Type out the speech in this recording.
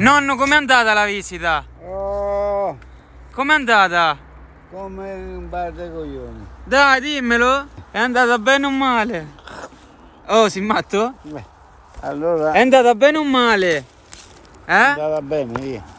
Nonno, com'è andata la visita? Oh. Com'è andata? Come un bar dei coglioni. Dai, dimmelo. È andata bene o male? Oh, si matto? Beh, allora... È andata bene o male? Eh? È andata bene, via.